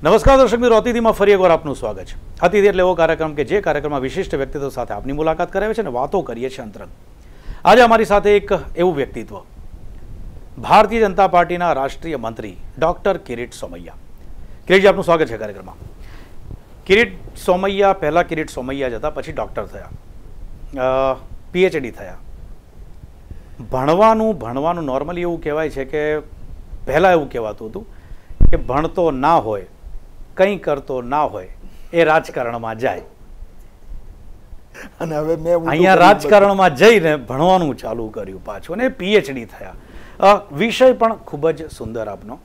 નમસ્કાર દર્શક મિત્રો અતિથિમાં ફરી એકવાર આપનું સ્વાગત છે અતિથિ એટલે એવો કાર્યક્રમ કે જે કાર્યક્રમમાં વિશિષ્ટ વ્યક્તિત્વ સાથે આપની મુલાકાત કરાવે છે અને વાતો કરીએ છીએ અંતરંગ આજે અમારી સાથે એક એવું વ્યક્તિત્વ ભારતીય જનતા પાર્ટીના રાષ્ટ્રીય મંત્રી ડૉક્ટર કિરીટ સોમૈયા કિરીટજી આપનું સ્વાગત છે કાર્યક્રમમાં કિરીટ સોમૈયા પહેલાં કિરીટ સોમૈયા જતા પછી ડૉક્ટર થયા પીએચડી થયા ભણવાનું ભણવાનું નોર્મલી એવું કહેવાય છે કે પહેલાં એવું કહેવાતું હતું કે ભણતો ના હોય કંઈ કરતો ના હોય એ રાજકારણમાં જાય અને હવે મેં અહીંયા રાજકારણમાં જઈને ભણવાનું ચાલુ કર્યું પાછું અને પીએચડી થયા વિષય પણ ખૂબ જ સુંદર આપનો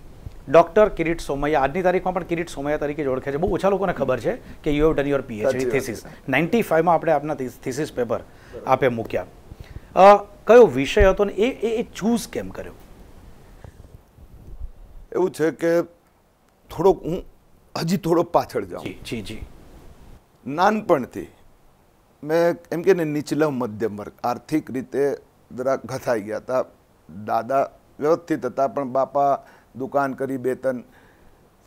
ડોક્ટર કિરીટ સોમૈયા આજની તારીખમાં પણ કિરીટ સોમૈયા તરીકે જ ઓળખે છે બહુ ઓછા લોકોને ખબર છે કે you have done your PhD thesis ninety ફાઇવમાં આપણે આપના થીસીસ પેપર આપે મૂક્યા કયો વિષય હતો ને એ એ ચૂઝ કેમ કર્યો એવું છે કે થોડોક હું હજી થોડો પાછળ જાઉં જી જી નાનપણથી મેં એમ કે નીચલા મધ્યમ વર્ગ આર્થિક રીતે જરા ઘસાઈ ગયા હતા દાદા વ્યવસ્થિત હતા પણ બાપા દુકાન કરી બે ત્રણ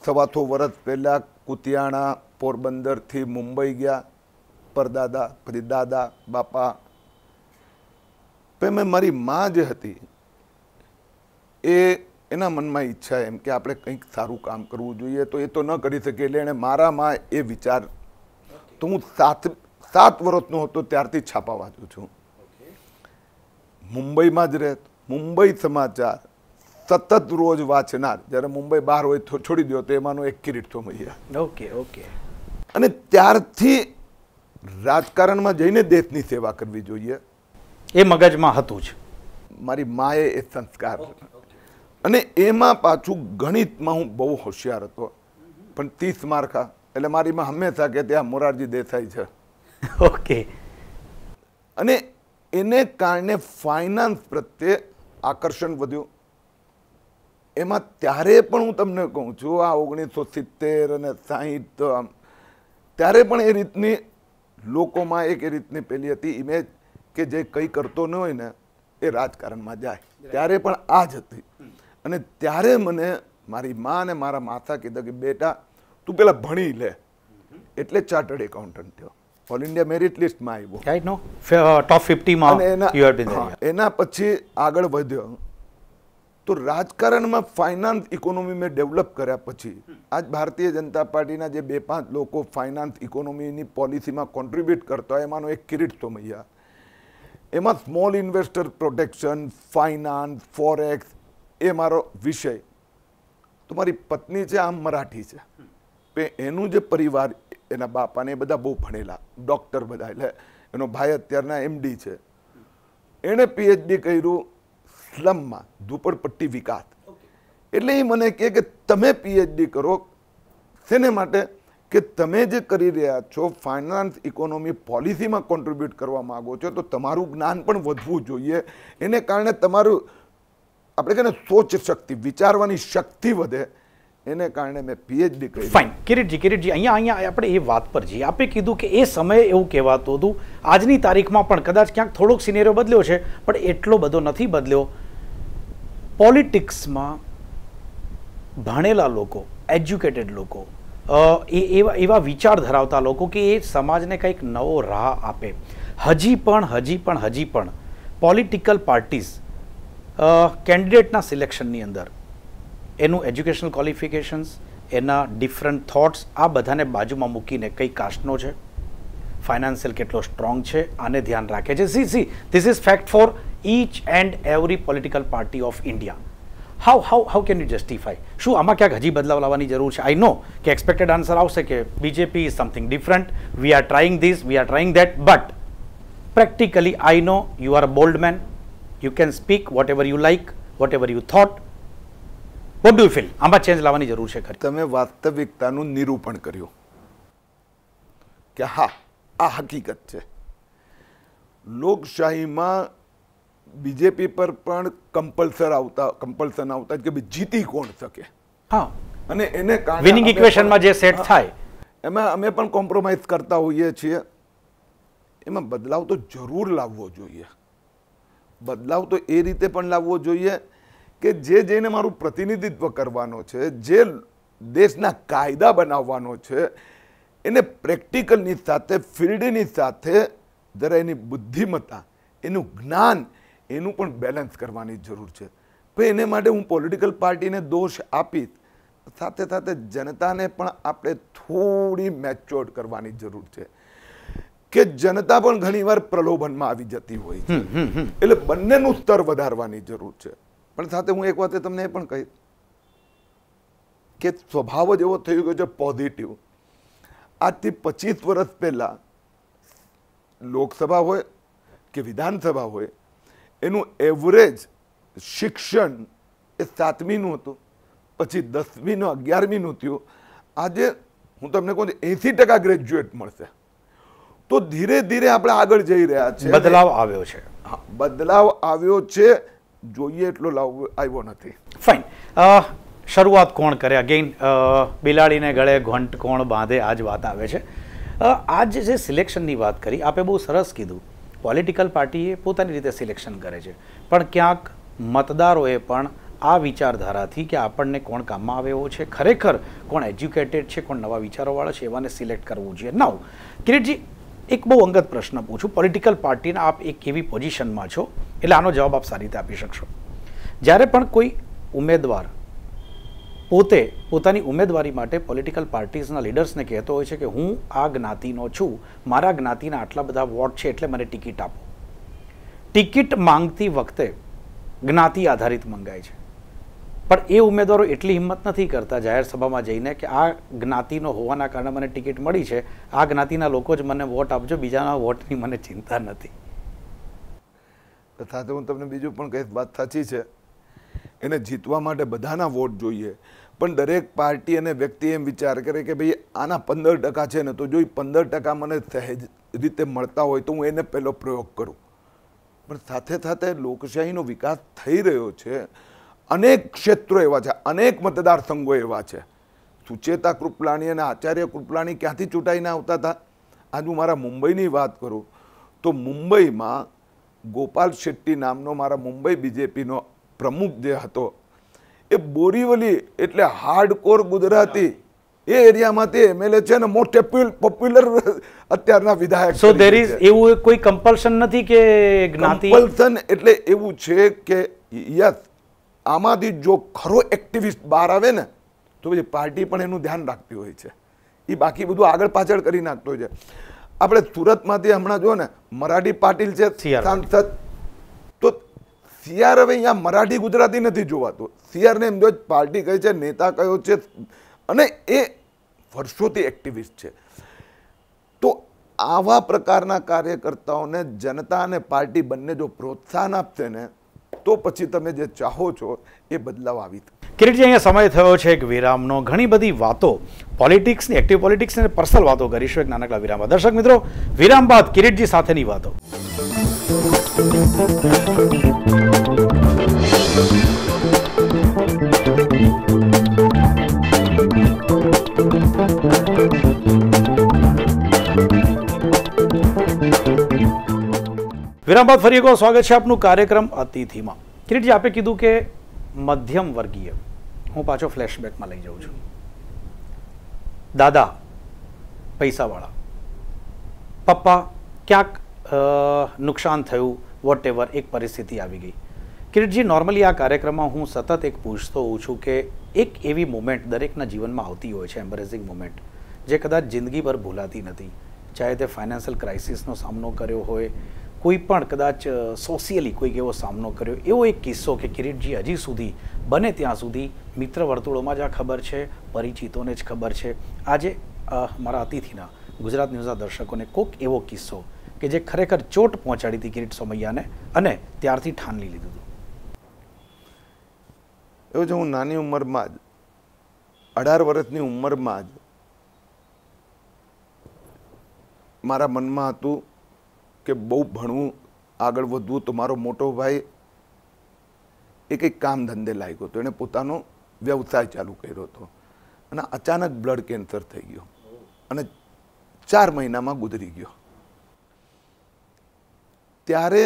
સવા તો વર્ષ પહેલાં કુતિયાણા પોરબંદરથી મુંબઈ ગયા પરદાદા પછી દાદા બાપા મેં મારી મા જે હતી એ એના મનમાં ઈચ્છા એમ કે આપણે કંઈક સારું કામ કરવું જોઈએ તો એ તો ન કરી શકે એટલે એણે મારામાં એ વિચાર તો હું સાત સાત વર્ષનો હતો ત્યારથી છાપા વાંચું છું મુંબઈમાં જ રહેત મુંબઈ સમાચાર સતત રોજ વાંચનાર જ્યારે મુંબઈ બહાર હોય તો છોડી દો તો એમાંનો એક કિરીટ થોમૈયા ઓકે ઓકે અને ત્યારથી રાજકારણમાં જઈને દેશની સેવા કરવી જોઈએ એ મગજમાં હતું જ મારી માએ એ સંસ્કાર અને એમાં પાછું ગણિતમાં હું બહુ હોશિયાર હતો પણ તીસ માર્કા એટલે મારી માં હંમેશા કે ત્યાં મોરારજી દેસાઈ છે ઓકે અને એને કારણે ફાઇનાન્સ પ્રત્યે આકર્ષણ વધ્યું એમાં ત્યારે પણ હું તમને કહું છું આ ઓગણીસો સિત્તેર અને સાહીઠ ત્યારે પણ એ રીતની લોકોમાં એક એ રીતની પેલી હતી ઇમેજ કે જે કંઈ કરતો ન હોય ને એ રાજકારણમાં જાય ત્યારે પણ આ જ હતી અને ત્યારે મને મારી મા ને મારા માથા કીધા કે બેટા તું પેલા ભણી લે એટલે ચાર્ટર્ડ એકાઉન્ટન્ટ થયો ઓલ ઇન્ડિયા મેરિટ લિસ્ટમાં આવ્યો રાઈટ નો ટોપ ફિફ્ટીમાં એના પછી આગળ વધ્યો તો રાજકારણમાં ફાઇનાન્સ ઇકોનોમી મેં ડેવલપ કર્યા પછી આજ ભારતીય જનતા પાર્ટીના જે બે પાંચ લોકો ફાઇનાન્સ ઇકોનોમીની પોલિસીમાં કોન્ટ્રીબ્યુટ કરતા હોય એમાંનો એક કિરીટ તોમૈયા એમાં small investor protection finance forex એ મારો વિષય તો મારી પત્ની છે આમ મરાઠી છે એનું જે પરિવાર એના બાપાને એ બધા બહુ ભણેલા ડૉક્ટર બધા એટલે એનો ભાઈ અત્યારના એમડી છે એણે પીએચડી કર્યું સ્લમમાં ઝૂંપડપટ્ટી વિકાસ એટલે એ મને કહે કે તમે પીએચડી કરો શેને માટે કે તમે જે કરી રહ્યા છો ફાઇનાન્સ ઇકોનોમી પોલિસીમાં કોન્ટ્રીબ્યુટ કરવા માગો છો તો તમારું જ્ઞાન પણ વધવું જોઈએ એને કારણે તમારું આપણે ને સોચ શક્તિ વિચારવાની શક્તિ વધે એને કારણે મેં પીએચડી કરી ફાઇન કિરીટજી કિરીટજી અહીંયા અહીંયા આપણે એ વાત પર જઈએ આપે કીધું કે એ સમયે એવું કહેવાતું હતું આજની તારીખમાં પણ કદાચ ક્યાંક થોડોક સિનેરિયો બદલ્યો છે પણ એટલો બધો નથી બદલ્યો પોલિટિક્સમાં ભણેલા લોકો એજ્યુકેટેડ લોકો એવા એવા વિચાર ધરાવતા લોકો કે એ સમાજને કંઈક નવો રાહ આપે હજી પણ હજી પણ હજી પણ પોલિટિકલ પાર્ટીઝ કેન્ડિડેટના સિલેક્શનની અંદર એનું એજ્યુકેશનલ ક્વોલિફિકેશન્સ એના ડિફરન્ટ થોટ્સ આ બધાને બાજુમાં મૂકીને કઈ કાસ્ટનો છે ફાઇનાન્શિયલ કેટલો સ્ટ્રોંગ છે આને ધ્યાન રાખે છે see see this is fact for each and every political party of India. How how how can you justify? શું આમાં ક્યાંક હજી બદલાવ લાવવાની જરૂર છે આઈ નો કે એક્સપેક્ટેડ આન્સર આવશે કે BJP is something different we are trying this we are trying that but practically I know you are bold man you can speak whatever you like whatever you thought what do you feel આમાં change લાવવાની જરૂર છે ખરી તમે વાસ્તવિકતાનું નિરૂપણ કર્યું કે હા આ હકીકત છે લોકશાહીમાં બીજેપી પર પણ કમ્પલ્સર આવતા કમ્પલ્સન આવતા કે જીતી કોણ શકે હા અને એને વિનિંગ ઇક્વેશનમાં જે સેટ થાય એમાં અમે પણ કોમ્પ્રોમાઇઝ કરતા હોઈએ છીએ એમાં બદલાવ તો જરૂર લાવવો જોઈએ બદલાવ તો એ રીતે પણ લાવવો જોઈએ કે જે જેને મારું પ્રતિનિધિત્વ કરવાનો છે જે દેશના કાયદા બનાવવાનો છે એને પ્રેક્ટિકલની સાથે ફિલ્ડની સાથે જરા એની બુદ્ધિમત્તા એનું જ્ઞાન એનું પણ બેલેન્સ કરવાની જરૂર છે તો એને માટે હું પોલિટિકલ પાર્ટીને દોષ આપીશ સાથે સાથે જનતાને પણ આપણે થોડી મેચ્યોર્ડ કરવાની જરૂર છે કે જનતા પણ ઘણીવાર પ્રલોભનમાં આવી જતી હોય એટલે બંનેનું સ્તર વધારવાની જરૂર છે પણ સાથે હું એક વાતે તમને એ પણ કહીશ કે સ્વભાવ જ એવો થઈ ગયો છે પોઝિટિવ આજથી પચીસ વર્ષ પહેલાં લોકસભા હોય કે વિધાનસભા હોય એનું એવરેજ શિક્ષણ એ સાતમીનું હતું પછી દસમીનું અગિયારમીનું થયું આજે હું તમને કહું એંસી ટકા ગ્રેજ્યુએટ મળશે તો ધીરે ધીરે આપણે આગળ જઈ રહ્યા છે બદલાવ આવ્યો છે હા બદલાવ આવ્યો છે જોઈએ એટલો લાવવો આવ્યો નથી ફાઇન શરૂઆત કોણ કરે અગેઇન બિલાડીને ગળે ઘંટ કોણ બાંધે આજ વાત આવે છે આજ જે સિલેક્શનની વાત કરી આપે બહુ સરસ કીધું પોલિટિકલ પાર્ટીએ પોતાની રીતે સિલેક્શન કરે છે પણ ક્યાંક મતદારોએ પણ આ વિચારધારાથી કે આપણને કોણ કામમાં આવે એવો છે ખરેખર કોણ એજ્યુકેટેડ છે કોણ નવા વિચારોવાળા છે એવાને સિલેક્ટ કરવું જોઈએ નાવ કિરીટજી એક બહુ અંગત પ્રશ્ન પૂછું પોલિટિકલ પાર્ટીના આપ એક એવી પોઝિશનમાં છો એટલે આનો જવાબ આપ સારી રીતે આપી શકશો જ્યારે પણ કોઈ ઉમેદવાર પોતે પોતાની ઉમેદવારી માટે પોલિટિકલ પાર્ટીઝના લીડર્સને કહેતો હોય છે કે હું આ જ્ઞાતિનો છું મારા જ્ઞાતિના આટલા બધા વોટ છે એટલે મને ટિકિટ આપો ટિકિટ માંગતી વખતે જ્ઞાતિ આધારિત મંગાય છે પણ એ ઉમેદવારો એટલી હિંમત નથી કરતા જાહેર સભામાં જઈને કે આ જ્ઞાતિનો હોવાના કારણે મને ટિકિટ મળી છે આ જ્ઞાતિના લોકો જ મને વોટ આપજો બીજાના વોટની મને ચિંતા નથી તથા હું તમને બીજું પણ કહીશ વાત સાચી છે એને જીતવા માટે બધાના વોટ જોઈએ પણ દરેક પાર્ટી અને વ્યક્તિ એમ વિચાર કરે કે ભાઈ આના પંદર ટકા છે ને તો જો એ પંદર ટકા મને સહેજ રીતે મળતા હોય તો હું એને પહેલો પ્રયોગ કરું પણ સાથે સાથે લોકશાહીનો વિકાસ થઈ રહ્યો છે અનેક ક્ષેત્રો એવા છે અનેક મતદાર સંઘો એવા છે સુચેતા કૃપલાણી અને આચાર્ય કૃપલાણી ક્યાંથી ચૂંટાઈને આવતા હતા આજ હું મારા મુંબઈની વાત કરું તો મુંબઈમાં ગોપાલ શેટ્ટી નામનો મારા મુંબઈ બીજેપીનો પ્રમુખ જે હતો એ બોરીવલી એટલે હાર્ડકોર ગુજરાતી એ એરિયામાં તે એમએલએ છે ને મોટે પોપ્યુલર અત્યારના વિધાયક સો ધેર ઇઝ એવું કોઈ કમ્પલ્શન નથી કે જ્ઞાતિ કમ્પલ્શન એટલે એવું છે કે યસ આમાંથી જો ખરો એક્ટિવિસ્ટ બહાર આવે ને તો પછી પાર્ટી પણ એનું ધ્યાન રાખતી હોય છે એ બાકી બધું આગળ પાછળ કરી નાખતો હોય છે આપણે સુરતમાંથી હમણાં જો ને મરાઠી પાટીલ છે સાંસદ સીઆર હવે અહીંયા મરાઠી ગુજરાતી નથી જોવાતું સીઆરને એમ જો પાર્ટી કઈ છે નેતા કયો છે અને એ વર્ષોથી એક્ટિવિસ્ટ છે તો આવા પ્રકારના કાર્યકર્તાઓને જનતા અને પાર્ટી બંને જો પ્રોત્સાહન આપશે ને તો પછી તમે જે ચાહો છો એ બદલાવ આવી કિરીટજી અહીંયા સમય થયો છે એક વિરામનો ઘણી બધી વાતો પોલિટિક્સની એક્ટિવ પોલિટિક્સની અને પર્સનલ વાતો કરીશું એક નાનકડા વિરામ દર્શક મિત્રો વિરામ બાદ કિરીટજી સાથેની વાતો વિરામ ફરી એકવાર સ્વાગત છે આપનું કાર્યક્રમ અતિથિમાં કિરીટજી આપે કીધું કે મધ્યમ વર્ગીય હું પાછો ફ્લેશબેકમાં લઈ જાઉં છું દાદા પૈસાવાળા પપ્પા ક્યાંક નુકસાન થયું વોટ એવર એક પરિસ્થિતિ આવી ગઈ કિરીટજી નોર્મલી આ કાર્યક્રમમાં હું સતત એક પૂછતો હોઉં છું કે એક એવી મુમેન્ટ દરેકના જીવનમાં આવતી હોય છે એમ્બરેસિંગ મુમેન્ટ જે કદાચ જિંદગીભર ભૂલાતી નથી ચાહે તે ફાઇનાન્શિયલ ક્રાઇસિસનો સામનો કર્યો હોય કોઈ પણ કદાચ સોશિયલી કોઈક એવો સામનો કર્યો એવો એક કિસ્સો કે કિરીટજી હજી સુધી બને ત્યાં સુધી મિત્ર વર્તુળોમાં જ આ ખબર છે પરિચિતોને જ ખબર છે આજે મારા અતિથિના ગુજરાત ન્યૂઝના દર્શકોને કોઈક એવો કિસ્સો કે જે ખરેખર ચોટ પહોંચાડી હતી કિરીટ સોમૈયાને અને ત્યારથી ઠાનલી લીધું હતું એવું જો હું નાની ઉંમરમાં જ અઢાર વર્ષની ઉંમરમાં જ મારા મનમાં હતું કે બહુ ભણવું આગળ વધવું તો મારો મોટો ભાઈ એ કંઈક કામ ધંધે લાગ્યો હતો એણે પોતાનો વ્યવસાય ચાલુ કર્યો હતો અને અચાનક બ્લડ કેન્સર થઈ ગયો અને ચાર મહિનામાં ગુજરી ગયો ત્યારે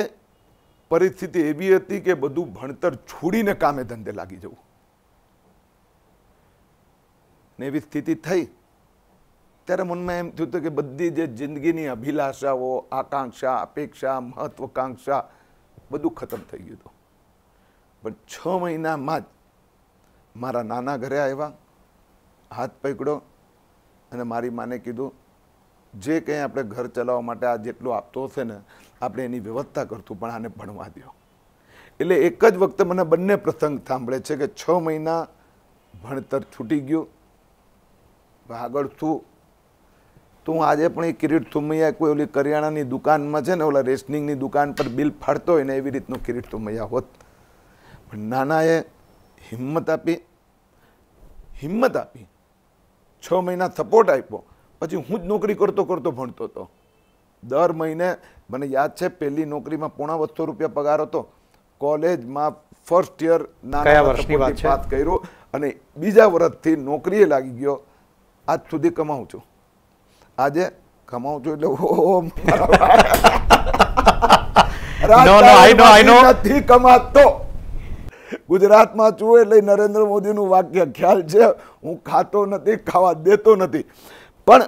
પરિસ્થિતિ એવી હતી કે બધું ભણતર છોડીને કામે ધંધે લાગી જવું ને એવી સ્થિતિ થઈ ત્યારે મનમાં એમ થયું હતું કે બધી જે જિંદગીની અભિલાષાઓ આકાંક્ષા અપેક્ષા મહત્વકાંક્ષા બધું ખતમ થઈ ગયું હતું પણ છ મહિનામાં જ મારા નાના ઘરે આવ્યા હાથ પકડ્યો અને મારી માને કીધું જે કંઈ આપણે ઘર ચલાવવા માટે આ જેટલું આપતો હશે ને આપણે એની વ્યવસ્થા કરતું પણ આને ભણવા દો એટલે એક જ વખતે મને બંને પ્રસંગ સાંભળે છે કે છ મહિના ભણતર છૂટી ગયું આગળ શું તો હું આજે પણ એ કિરીટ થુમૈયા કોઈ ઓલી કરિયાણાની દુકાનમાં છે ને ઓલા રેશનિંગની દુકાન પર બિલ ફાડતો હોય ને એવી રીતનું કિરીટ થુમૈયા હોત પણ નાનાએ હિંમત આપી હિંમત આપી છ મહિના સપોર્ટ આપ્યો પછી હું જ નોકરી કરતો કરતો ભણતો હતો દર મહિને મને યાદ છે પહેલી નોકરીમાં પોણા બસો રૂપિયા પગાર હતો કોલેજમાં ફર્સ્ટ યર નાના વાત કર્યો અને બીજા વર્ષથી નોકરીએ લાગી ગયો આજ સુધી કમાઉં છું આજે કમાઉં છું એટલે ઓમ નો નો આઈ કમાતો ગુજરાતમાં છું એટલે નરેન્દ્ર મોદીનું વાક્ય ખ્યાલ છે હું ખાતો નથી ખાવા દેતો નથી પણ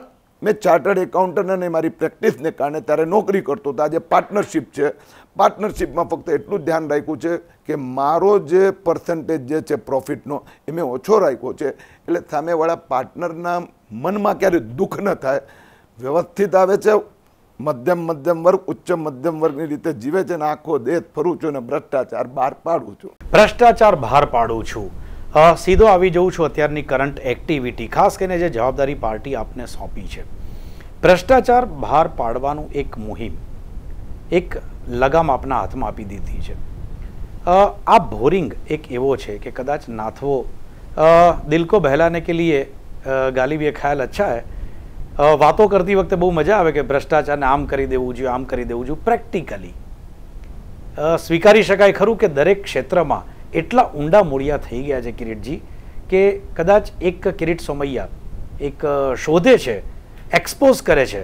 મેં ચાર્ટર્ડ એકાઉન્ટન્ટ અને મારી પ્રેક્ટિસને કારણે ત્યારે નોકરી કરતો હતો આજે પાર્ટનરશિપ છે પાર્ટનરશિપમાં ફક્ત એટલું જ ધ્યાન રાખ્યું છે કે મારો જે પર્સન્ટેજ જે છે પ્રોફિટનો એ મેં ઓછો રાખ્યો છે એટલે સામેવાળા પાર્ટનરના મનમાં ક્યારેય દુઃખ ન થાય વ્યવસ્થિત આવે છે મધ્યમ મધ્યમ વર્ગ ઉચ્ચ મધ્યમ વર્ગની રીતે જીવે છે ને આખો દેશ ફરું છું ને ભ્રષ્ટાચાર બહાર પાડું છું ભ્રષ્ટાચાર બહાર પાડું છું સીધો આવી જઉં છું અત્યારની કરંટ એક્ટિવિટી ખાસ કરીને જે જવાબદારી પાર્ટી આપને સોંપી છે ભ્રષ્ટાચાર બહાર પાડવાનું એક મુહિમ એક લગામ આપના હાથમાં આપી દીધી છે આ બોરિંગ એક એવો છે કે કદાચ નાથવો દિલકો બહેલાને કે લીએ ગાલિબ એ ખ્યાલ અચ્છા હે વાતો કરતી વખતે બહુ મજા આવે કે ભ્રષ્ટાચારને આમ કરી દેવું જોઈએ આમ કરી દેવું જોઈએ પ્રેક્ટિકલી સ્વીકારી શકાય ખરું કે દરેક ક્ષેત્રમાં એટલા ઊંડા મૂળિયા થઈ ગયા છે કિરીટજી કે કદાચ એક કિરીટ સોમૈયા એક શોધે છે એક્સપોઝ કરે છે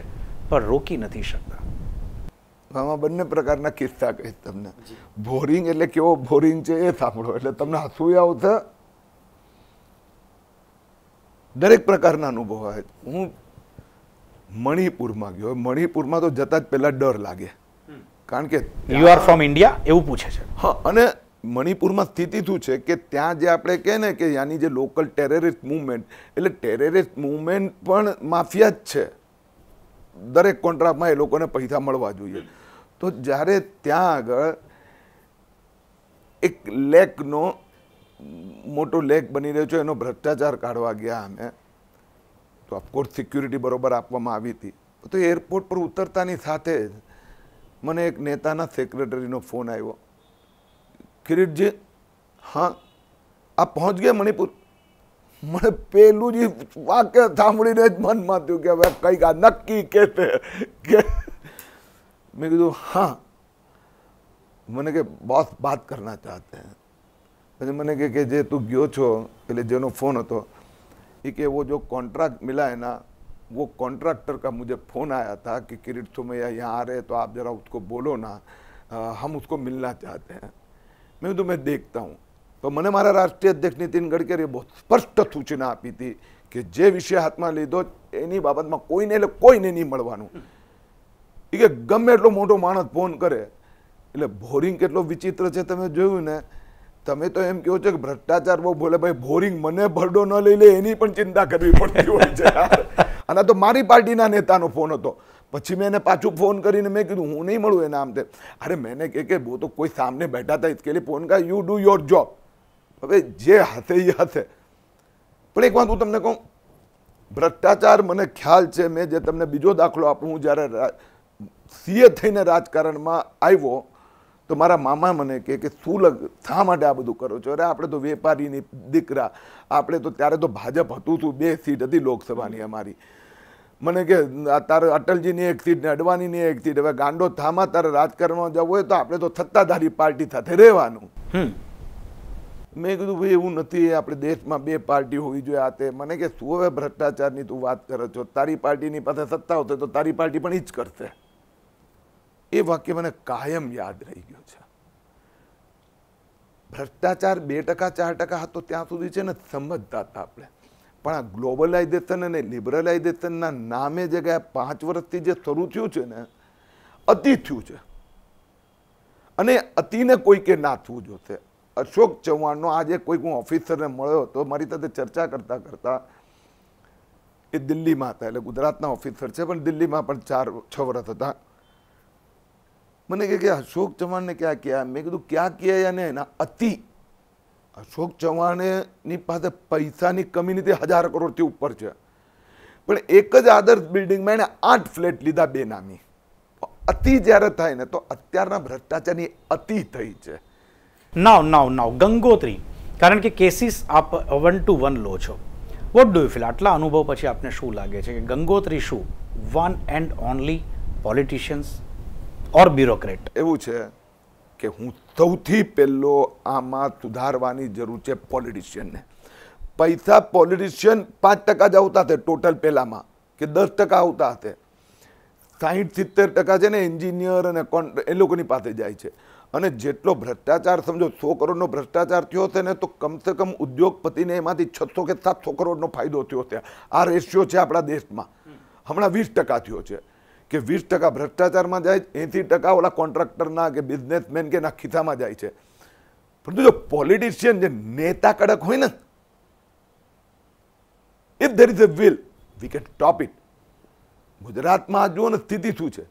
પણ રોકી નથી શકતા આમાં બંને પ્રકારના કિસ્સા કહીશ તમને બોરિંગ એટલે કેવો બોરિંગ છે એ સાંભળો એટલે તમને હસવું આવશે દરેક પ્રકારના અનુભવ આવે હું મણિપુરમાં ગયો મણિપુરમાં તો જતા જ પહેલાં ડર લાગે કારણ કે યુ આર ફ્રોમ ઇન્ડિયા એવું પૂછે છે હા અને મણિપુરમાં સ્થિતિ શું છે કે ત્યાં જે આપણે કહે ને કે યાની જે લોકલ ટેરરિસ્ટ મુવમેન્ટ એટલે ટેરરિસ્ટ મુવમેન્ટ પણ માફિયા જ છે દરેક કોન્ટ્રાક્ટમાં એ લોકોને પૈસા મળવા જોઈએ તો જ્યારે ત્યાં આગળ એક લેકનો મોટો લેખ બની રહ્યો છો એનો ભ્રષ્ટાચાર કાઢવા ગયા અમે તો ઓફકોર્સ સિક્યુરિટી બરાબર આપવામાં આવી હતી તો એરપોર્ટ પર ઉતરતાની સાથે જ મને એક નેતાના સેક્રેટરીનો ફોન આવ્યો કિરીટજી હા આ પહોંચ ગયા મણિપુર મને પેલું જ વાક્ય સાંભળીને જ મનમાં થયું કે હવે કઈ આ નક્કી કે કે મેં કીધું હા મને કે બોસ વાત કરના ચાહતે મને મને કે કે જે તું ગયો છો એટલે જેનો ફોન હતો કે એ કે એવો જો કોન્ટ્રાક્ટ મળાય ના વો કોન્ટ્રાક્ટર કા મુજે ફોન આયા તા કે કૃત સો મેયા યહ આ રહે તો આપ જરા ઉસકો બોલો ના હમ ઉસકો મળના ચાહતે હે મે તો મેં દેખતા હું તો મને મારા રાષ્ટ્ર અધ્યક્ષ નીતિન ગડકરી બો સ્પષ્ટ સૂચના આપીતી કે જે વિષય હાથમાં લીધો એની બાબતમાં કોઈને એટલે કોઈને નહિ મળવાનું કે ગમ એટલો મોટો માણસ ફોન કરે એટલે બોરિંગ કેટલો વિચિત્ર છે તમે જોયું ને તમે તો એમ કહો છો કે ભ્રષ્ટાચાર બહુ બોલે ભાઈ બોરિંગ મને ભરડો ન લઈ લે એની પણ ચિંતા કરવી પડતી હોય છે અને તો મારી પાર્ટીના નેતાનો ફોન હતો પછી મેં એને પાછું ફોન કરીને મેં કીધું હું નહીં મળું એના આમ તે અરે મેં કહે કે બહુ તો કોઈ સામને બેઠા હતા ઇસકે ફોન કા યુ ડુ યોર જોબ હવે જે હશે એ હશે પણ એક વાત હું તમને કહું ભ્રષ્ટાચાર મને ખ્યાલ છે મેં જે તમને બીજો દાખલો આપું હું જ્યારે સીએ થઈને રાજકારણમાં આવ્યો તો મારા મામા મને કહે કે શું લગ શા માટે આ બધું કરો છો અરે આપણે તો વેપારીની દીકરા આપણે તો ત્યારે તો ભાજપ હતું હતું બે સીટ હતી લોકસભાની અમારી મને કે તારે અટલજીની એક સીટ ને અડવાણીની એક સીટ હવે ગાંડો થામાં તારે રાજકારણમાં જવું હોય તો આપણે તો સત્તાધારી પાર્ટી સાથે રહેવાનું મેં કીધું ભાઈ એવું નથી આપણે દેશમાં બે પાર્ટી હોવી જોઈએ આ તે મને કે શું હવે ભ્રષ્ટાચારની તું વાત કરો છો તારી પાર્ટીની પાસે સત્તા આવશે તો તારી પાર્ટી પણ એ જ કરશે એ વાક્ય મને કાયમ યાદ રહી ગયું છે ભ્રષ્ટાચાર બે ટકા ચાર ટકા હતો ત્યાં સુધી છે ને સમજતા હતા આપણે પણ આ ગ્લોબલાઇઝેશન અને લિબરલાઇઝેશનના નામે જે ગયા પાંચ વર્ષથી જે શરૂ થયું છે ને અતિ થયું છે અને અતિને કોઈકે નાથવું જોશે અશોક ચૌહાણનો આજે કોઈક હું ઓફિસરને મળ્યો હતો મારી સાથે ચર્ચા કરતા કરતા એ દિલ્હીમાં હતા એટલે ગુજરાતના ઓફિસર છે પણ દિલ્હીમાં પણ ચાર છ વર્ષ હતા મને કહે કે અશોક ચૌહાણને ક્યાં ક્યાં મેં કીધું ક્યાં ક્યાં અને એના અતિ અશોક ચૌહાણની પાસે પૈસાની કમી નથી હજાર કરોડથી ઉપર છે પણ એક જ આદર્શ બિલ્ડિંગમાં એણે આઠ ફ્લેટ લીધા બે નામી અતિ જ્યારે થાય ને તો અત્યારના ભ્રષ્ટાચારની અતિ થઈ છે નાવ નાવ નાવ ગંગોત્રી કારણ કે કેસીસ આપ વન ટુ વન લો છો વોટ ડુ યુ ફીલ આટલા અનુભવ પછી આપને શું લાગે છે કે ગંગોત્રી શું one and only politicians or bureaucrat એવું છે કે હું સૌથી પહેલો આમાં સુધારવાની જરૂર છે પોલિટિશિયનને પૈસા પોલિટિશિયન પાંચ ટકા જ આવતા હતા ટોટલ પહેલાંમાં કે દસ ટકા આવતા હતા સાહીઠ સિત્તેર ટકા છે ને એન્જિનિયર અને એ લોકોની પાસે જાય છે અને જેટલો ભ્રષ્ટાચાર સમજો સો કરોડનો ભ્રષ્ટાચાર થયો હશે ને તો કમસે કમ ઉદ્યોગપતિને એમાંથી છસો કે સાતસો કરોડનો ફાયદો થયો છે આ રેશિયો છે આપણા દેશમાં હમણાં વીસ ટકા થયો છે કે વીસ ટકા ભ્રષ્ટાચારમાં જાય એંસી ટકા ઓલા કોન્ટ્રાક્ટરના કે બિઝનેસમેન કે એના ખિસ્સામાં જાય છે પરંતુ જો પોલિટિશિયન જે નેતા કડક હોય ને if there is a will we can stop it ગુજરાતમાં જુઓ ને સ્થિતિ શું છે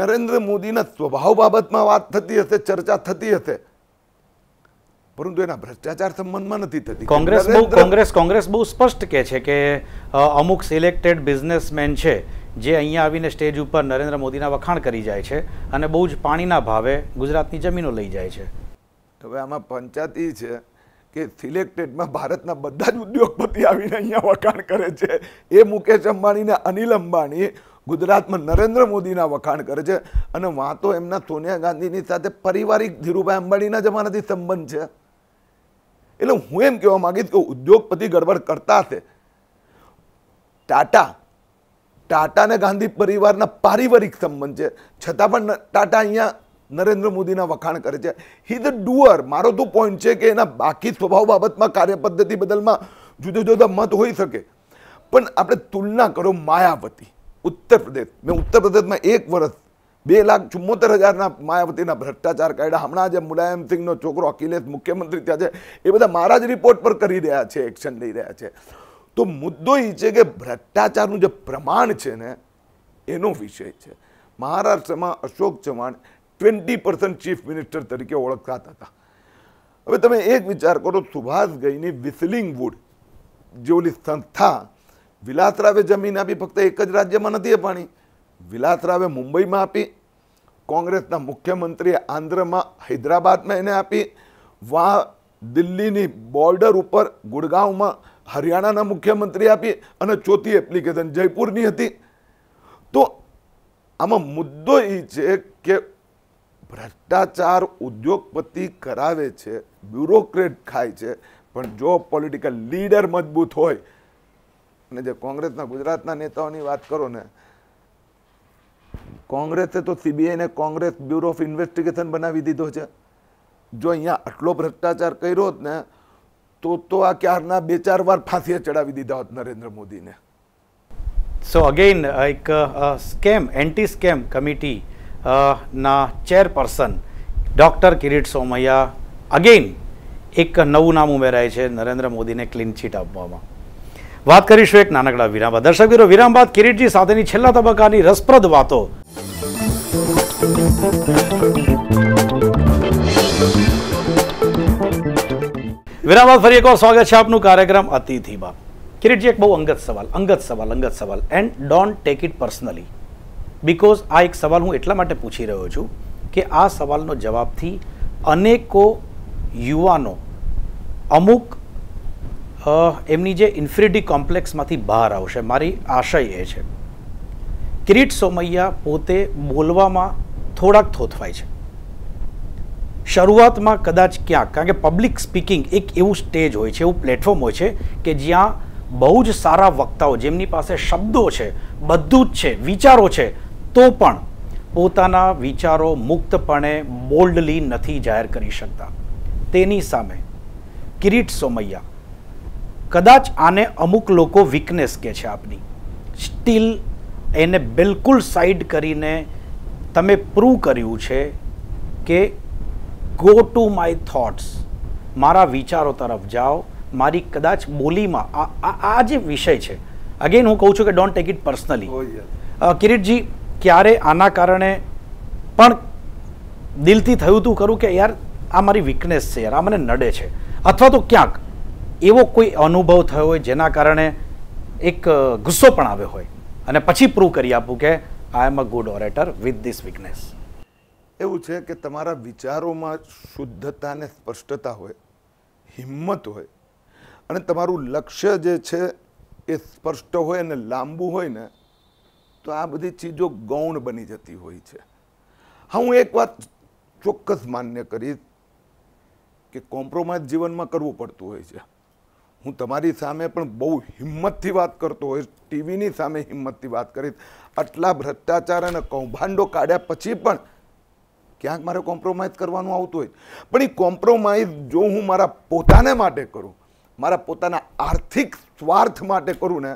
નરેન્દ્ર મોદીના સ્વભાવ બાબતમાં વાત થતી હશે ચર્ચા થતી હશે પરંતુ એના ભ્રષ્ટાચાર સંબંધમાં નથી થતી કોંગ્રેસ કોંગ્રેસ કોંગ્રેસ બહુ સ્પષ્ટ કે છે કે અમુક સિલેક્ટેડ બિઝનેસમેન છે જે અહીંયા આવીને સ્ટેજ ઉપર નરેન્દ્ર મોદીના વખાણ કરી જાય છે અને બહુ જ પાણીના ભાવે ગુજરાતની જમીનો લઈ જાય છે હવે આમાં પંચાયત એ છે કે સિલેક્ટેડમાં ભારતના બધા જ ઉદ્યોગપતિ આવીને અહીંયા વખાણ કરે છે એ મુકેશ અંબાણીને અનિલ અંબાણી ગુજરાતમાં નરેન્દ્ર મોદીના વખાણ કરે છે અને વાતો એમના સોનિયા ગાંધીની સાથે પરિવારિક ધીરુભાઈ અંબાણીના જમાનાથી સંબંધ છે એટલે હું એમ કહેવા માગીશ કે ઉદ્યોગપતિ ગડબડ કરતા હશે ટાટા ટાટા અને ગાંધી પરિવારના પારિવારિક સંબંધ છે છતાં પણ ટાટા અહીંયા નરેન્દ્ર મોદીના વખાણ કરે છે હી ધ ડુઅર મારો તો પોઈન્ટ છે કે એના બાકી સ્વભાવ બાબતમાં કાર્યપદ્ધતિ બદલમાં જુદા જુદા મત હોઈ શકે પણ આપણે તુલના કરો માયાવતી ઉત્તર પ્રદેશ મેં ઉત્તર પ્રદેશમાં એક વર્ષ બે લાખ ચુમ્મોતેર હજારના માયાવતીના ભ્રષ્ટાચાર કાયદા હમણાં જે મુલાયમસિંહનો છોકરો અખિલેશ મુખ્યમંત્રી ત્યાં છે એ બધા મારા જ રિપોર્ટ પર કરી રહ્યા છે એક્શન લઈ રહ્યા છે તો મુદ્દો એ છે કે ભ્રષ્ટાચારનું જે પ્રમાણ છે ને એનો વિષય છે મહારાષ્ટ્રમાં Ashok Chauhan twenty percent chief minister તરીકે ઓળખાતા હતા હવે તમે એક વિચાર કરો સુભાષ ગઈની વિસલિંગ વુડ જે ઓલી સંસ્થા વિલાસરાવે જમીન આપી ફક્ત એક જ રાજ્યમાં નથી અપાણી વિલાસરાવે મુંબઈમાં આપી કોંગ્રેસના મુખ્યમંત્રીએ આંધ્રમાં હૈદરાબાદમાં એને આપી વા દિલ્હીની બોર્ડર ઉપર ગુડગાંવમાં હરિયાણાના મુખ્યમંત્રી આપી અને ચોથી એપ્લિકેશન જયપુરની હતી તો આમાં મુદ્દો એ છે કે ભ્રષ્ટાચાર ઉદ્યોગપતિ કરાવે છે બ્યુરોક્રેટ ખાય છે પણ જો પોલિટિકલ લીડર મજબૂત હોય અને જે કોંગ્રેસના ગુજરાતના નેતાઓની વાત કરો ને કોંગ્રેસે તો સીબીઆઈને કોંગ્રેસ બ્યુરો ઓફ ઇન્વેસ્ટિગેશન બનાવી દીધો છે જો અહીંયા આટલો ભ્રષ્ટાચાર કર્યો હોત ને તો તો આ ક્યારના બે ચાર વાર ફાંસીએ ચડાવી દીધા હોત નરેન્દ્ર મોદીને સો અગેન એક સ્કેમ એન્ટી સ્કેમ કમિટી ના chairperson doctor Kirit Somaiya again એક નવું નામ ઉમેરાય છે નરેન્દ્ર મોદીને ક્લીન ચીટ આપવામાં વાત કરીશું એક નાનકડા વિરામ બાદ દર્શક મિત્રો વિરામ બાદ કિરીટજી સાથેની છેલ્લા તબક્કાની રસપ્રદ વાતો વિરામ ફરી એકવાર સ્વાગત છે આપનું કાર્યક્રમ અતિથિમાં કિરીટજી એક બહુ અંગત સવાલ અંગત સવાલ અંગત સવાલ and don't take it personally because આ એક સવાલ હું એટલા માટે પૂછી રહ્યો છું કે આ સવાલનો જવાબથી અનેકો યુવાનો અમુક એમની જે ઇન્ફિનિટી કોમ્પ્લેક્સમાંથી બહાર આવશે મારી આશય એ છે કિરીટ સોમૈયા પોતે બોલવામાં થોડાક થોથવાય છે શરૂઆતમાં કદાચ ક્યાંક કારણ કે પબ્લિક સ્પીકિંગ એક એવું સ્ટેજ હોય છે એવું પ્લેટફોર્મ હોય છે કે જ્યાં બહુ જ સારા વક્તાઓ જેમની પાસે શબ્દો છે બધું જ છે વિચારો છે તો પણ પોતાના વિચારો મુક્તપણે બોલ્ડલી નથી જાહેર કરી શકતા તેની સામે કિરીટ સોમૈયા કદાચ આને અમુક લોકો વીકનેસ કહે છે આપની સ્ટીલ એને બિલકુલ સાઈડ કરીને તમે પ્રૂવ કર્યું છે કે ગો ટુ માય થોટ્સ મારા વિચારો તરફ જાઓ મારી કદાચ બોલીમાં આ જે વિષય છે અગેન હું કહું છું કે ડોન્ટ ટેક ઇટ પર્સનલી કિરીટજી ક્યારે આના કારણે પણ દિલથી થયું તું કરું કે યાર આ મારી વીકનેસ છે યાર આ મને નડે છે અથવા તો ક્યાંક એવો કોઈ અનુભવ થયો હોય જેના કારણે એક ગુસ્સો પણ આવ્યો હોય અને પછી પ્રૂવ કરી આપું કે I am a good orator with this weakness એવું છે કે તમારા વિચારોમાં શુદ્ધતા અને સ્પષ્ટતા હોય હિંમત હોય અને તમારું લક્ષ્ય જે છે એ સ્પષ્ટ હોય અને લાંબુ હોય ને તો આ બધી ચીજો ગૌણ બની જતી હોય છે હા હું એક વાત ચોક્કસ માન્ય કરીશ કે કોમ્પ્રોમાઇઝ જીવનમાં કરવું પડતું હોય છે હું તમારી સામે પણ બહુ હિંમતથી વાત કરતો હોય ટીવીની સામે હિંમતથી વાત કરીશ આટલા ભ્રષ્ટાચાર અને કૌભાંડો કાઢ્યા પછી પણ ક્યાંક મારે કોમ્પ્રોમાઇઝ કરવાનું આવતું હોય પણ એ કોમ્પ્રોમાઇઝ જો હું મારા પોતાને માટે કરું મારા પોતાના આર્થિક સ્વાર્થ માટે કરું ને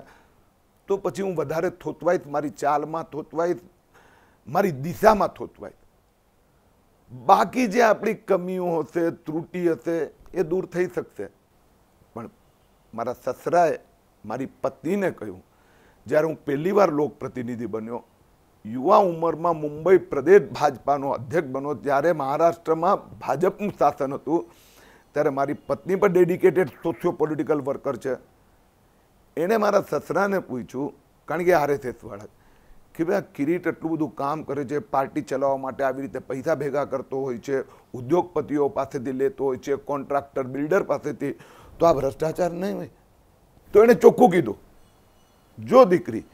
તો પછી હું વધારે થોતવાઈશ મારી ચાલમાં થોતવાઈશ મારી દિશામાં થોતવાઈશ બાકી જે આપણી કમીઓ હશે ત્રુટી હશે એ દૂર થઈ શકશે પણ મારા સસરાએ મારી પત્નીને કહ્યું જ્યારે હું પહેલીવાર વાર લોકપ્રતિનિધિ બન્યો યુવા ઉંમરમાં મુંબઈ પ્રદેશ ભાજપાનો અધ્યક્ષ બનો ત્યારે મહારાષ્ટ્રમાં ભાજપનું શાસન હતું ત્યારે મારી પત્ની પણ ડેડિકેટેડ સોશિયો પોલિટિકલ વર્કર છે એણે મારા સસરાને પૂછ્યું કારણ કે આરએસએસ વાળા કે ભાઈ આ કિરીટ એટલું બધું કામ કરે છે પાર્ટી ચલાવવા માટે આવી રીતે પૈસા ભેગા કરતો હોય છે ઉદ્યોગપતિઓ પાસેથી લેતો હોય છે કોન્ટ્રાક્ટર બિલ્ડર પાસેથી તો આ ભ્રષ્ટાચાર નહીં હોય તો એણે ચોખ્ખું કીધું જો દીકરી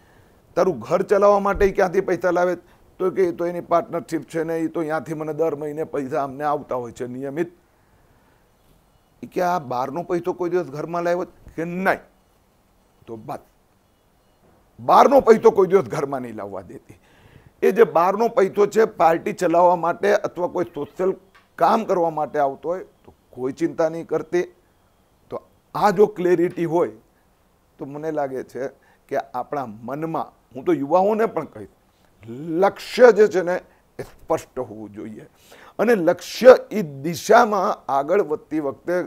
તારું ઘર ચલાવવા માટે ક્યાંથી પૈસા લાવે તો કે તો એની પાર્ટનરશિપ છે ને એ તો ત્યાંથી મને દર મહિને પૈસા અમને આવતા હોય છે નિયમિત કે આ બહારનો પૈસો કોઈ દિવસ ઘરમાં લાવ્યો કે નહીં તો બસ બહારનો પૈસો કોઈ દિવસ ઘરમાં નહીં લાવવા દેતી એ જે બહારનો પૈસો છે પાર્ટી ચલાવવા માટે અથવા કોઈ સોશિયલ કામ કરવા માટે આવતો હોય તો કોઈ ચિંતા નહીં કરતી તો આ જો ક્લેરિટી હોય તો મને લાગે છે કે આપણા મનમાં હું તો યુવાઓને પણ કહીશ લક્ષ્ય જે છે ને એ સ્પષ્ટ હોવું જોઈએ અને લક્ષ્ય એ દિશામાં આગળ વધતી વખતે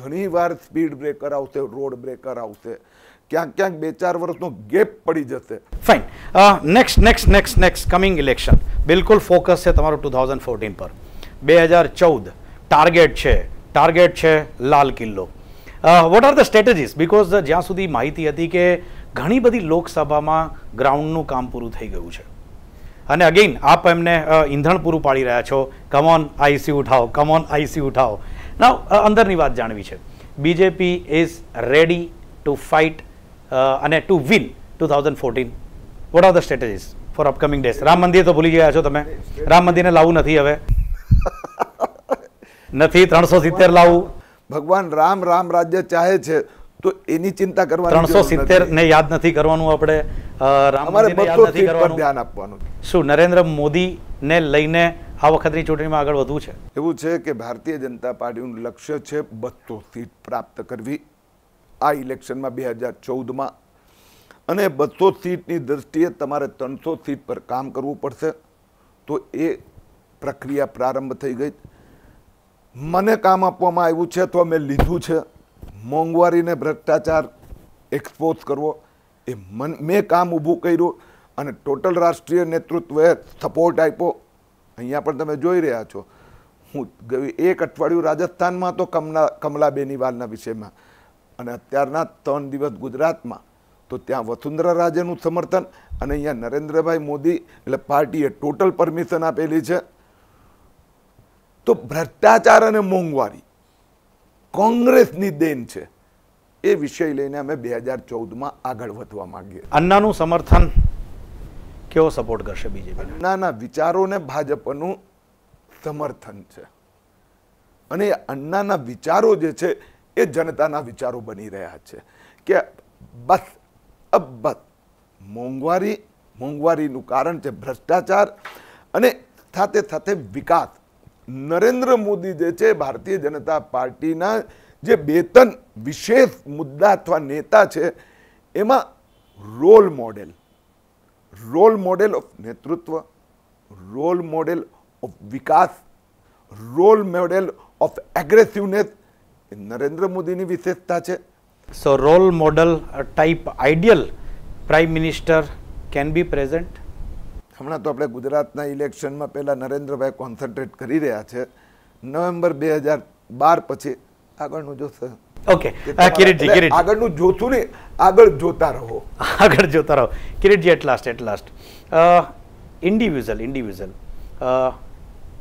ઘણીવાર સ્પીડ બ્રેકર આવશે રોડ બ્રેકર આવશે ક્યાંક ક્યાંક બે ચાર વર્ષનો ગેપ પડી જશે fine next next next next coming election બિલકુલ ફોકસ છે તમારું ટુ થાઉઝન્ડ ફોર્ટીન પર બે હજાર ચૌદ ટાર્ગેટ છે ટાર્ગેટ છે લાલ કિલ્લો what are the strategies because જ્યાં સુધી માહિતી હતી કે ઘણી બધી લોકસભામાં ગ્રાઉન્ડનું કામ પૂરું થઈ ગયું છે અને અગેઇન આપ એમને ઈંધણ પૂરું પાડી રહ્યા છો કમોન આઈસી ઉઠાવો કમોન આઈસી ઉઠાવો ના અંદરની વાત જાણવી છે BJP is ready to fight અને to win two thousand fourteen what are the strategies for upcoming days Ram મંદિર તો ભૂલી ગયા છો તમે રામ મંદિરને લાવવું નથી હવે નથી ત્રણસો સિત્તેર લાવવું ભગવાન રામ રામ રાજ્ય ચાહે છે તો એની ચિંતા કરવાની શું નરેન્દ્ર મોદીને લઈને આ વખતની ચૂંટણીમાં આગળ વધવું છે એવું છે કે ભારતીય જનતા પાર્ટીનું લક્ષ્ય છે બસો સીટ પ્રાપ્ત કરવી આ ઇલેક્શનમાં બે હજાર અને બસો સીટની દ્રષ્ટિએ તમારે ત્રણસો સીટ પર કામ કરવું પડશે તો એ પ્રક્રિયા પ્રારંભ થઈ ગઈ મને કામ આપવામાં આવ્યું છે અથવા મેં લીધું છે મોંઘવારીને ભ્રષ્ટાચાર એક્સપોઝ કરવો એ મન મેં કામ ઊભું કર્યું અને ટોટલ રાષ્ટ્રીય નેતૃત્વએ સપોર્ટ આપ્યો અહીંયા પણ તમે જોઈ રહ્યા છો હું ગઈ એક અઠવાડિયું રાજસ્થાનમાં તો કમલા કમલા બેનીવાલના વિષયમાં અને અત્યારના ત્રણ દિવસ ગુજરાતમાં તો ત્યાં વસુંધરા રાજેનું સમર્થન અને અહીંયા નરેન્દ્રભાઈ મોદી એટલે પાર્ટીએ ટોટલ પરમિશન આપેલી છે તો ભ્રષ્ટાચાર અને મોંઘવારી કોંગ્રેસની દેન છે એ વિષય લઈને અમે બે હજાર ચૌદમાં આગળ વધવા માંગીએ અન્નાનું સમર્થન કેવો સપોર્ટ કરશે બીજેપી અન્નાના વિચારોને ભાજપનું સમર્થન છે અને અન્નાના વિચારો જે છે એ જનતાના વિચારો બની રહ્યા છે કે બસ અબ બસ મોંઘવારી મોંઘવારીનું કારણ છે ભ્રષ્ટાચાર અને સાથે સાથે વિકાસ નરેન્દ્ર મોદી જે છે ભારતીય જનતા પાર્ટીના જે બેતન વિશેષ મુદ્દા અથવા નેતા છે એમાં role model role model of નેતૃત્વ રોલ મોડેલ ઓફ વિકાસ રોલ મોડેલ ઓફ એગ્રેસિવનેસ એ નરેન્દ્ર મોદીની વિશેષતા છે so role model type ideal prime minister can be present હમણાં તો આપણે ગુજરાતના ઇલેક્શનમાં પહેલાં નરેન્દ્રભાઈ કોન્સન્ટ્રેટ કરી રહ્યા છે નવેમ્બર બે હજાર બાર પછી આગળનું જોશે આગળનું જોશું ને આગળ જોતા રહો આગળ જોતા રહો Kiritji at last at last individual individual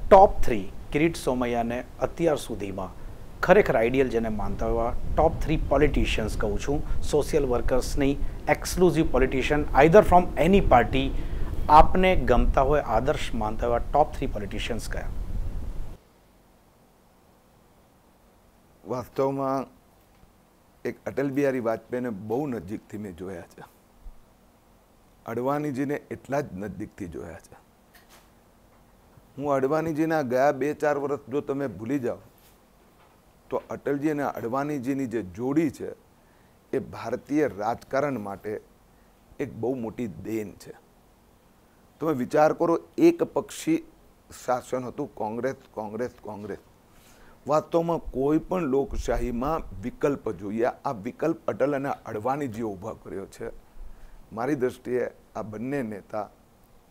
top three Kirit સોમૈયાને અત્યાર સુધીમાં ખરેખર આઈડિયલ જેને માનતા હોય ટોપ થ્રી પોલિટિશિયન્સ કહું છું સોશિયલ વર્કર્સની exclusive politician either from any party આપને ગમતા હોય આદર્શ માનતા હોય ટોપ થ્રી પોલિટિશિયન્સ કયા વાસ્તવમાં એક અટલ બિહારી વાજપેયીને બહુ નજીકથી મેં જોયા છે અડવાણીજીને એટલા જ નજીકથી જોયા છે હું અડવાણીજીના ગયા બે ચાર વર્ષ જો તમે ભૂલી જાઓ તો અટલજી અને અડવાણીજીની જે જોડી છે એ ભારતીય રાજકારણ માટે એક બહુ મોટી દેન છે તમે વિચાર કરો એક પક્ષી શાસન હતું કોંગ્રેસ કોંગ્રેસ કોંગ્રેસ વાસ્તવમાં કોઈ પણ લોકશાહીમાં વિકલ્પ જોઈએ આ વિકલ્પ અટલ અને અડવાણી જે ઊભા કર્યો છે મારી દ્રષ્ટિએ આ બંને નેતા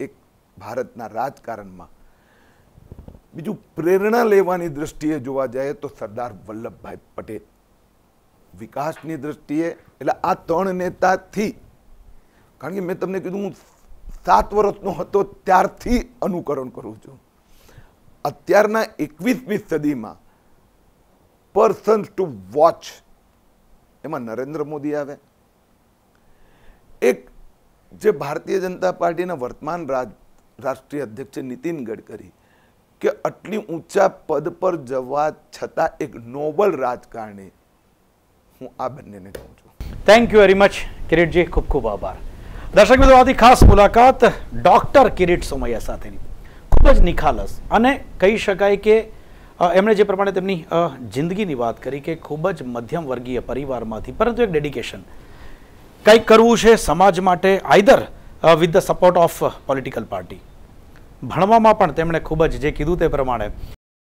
એક ભારતના રાજકારણમાં બીજું પ્રેરણા લેવાની દ્રષ્ટિએ જોવા જાય તો સરદાર વલ્લભભાઈ પટેલ વિકાસની દ્રષ્ટિએ એટલે આ ત્રણ નેતાથી કારણ કે મેં તમને કીધું હું સાત વર્ષનો હતો ત્યારથી અનુકરણ કરું છું અત્યારના એકવીસમી સદીમાં પર્સન્સ ટુ વોચ એમાં નરેન્દ્ર મોદી આવે એક જે ભારતીય જનતા પાર્ટીના વર્તમાન રાષ્ટ્રીય અધ્યક્ષ નીતિન ગડકરી કે આટલી ઊંચા પદ પર જવા છતાં એક નોબલ રાજકારણી હું આ બંનેને કહું છું thank you very much Kiritji ખૂબ ખૂબ આભાર દર્શક મિત્રો આથી ખાસ મુલાકાત ડૉક્ટર કિરીટ સોમૈયા સાથેની ખૂબ જ નિખાલસ અને કહી શકાય કે એમણે જે પ્રમાણે તેમની જિંદગીની વાત કરી કે ખૂબ જ મધ્યમ વર્ગીય પરિવારમાંથી પરંતુ એક ડેડિકેશન કંઈક કરવું છે સમાજ માટે either with the support of political party ભણવામાં પણ તેમણે ખૂબ જ જે કીધું તે પ્રમાણે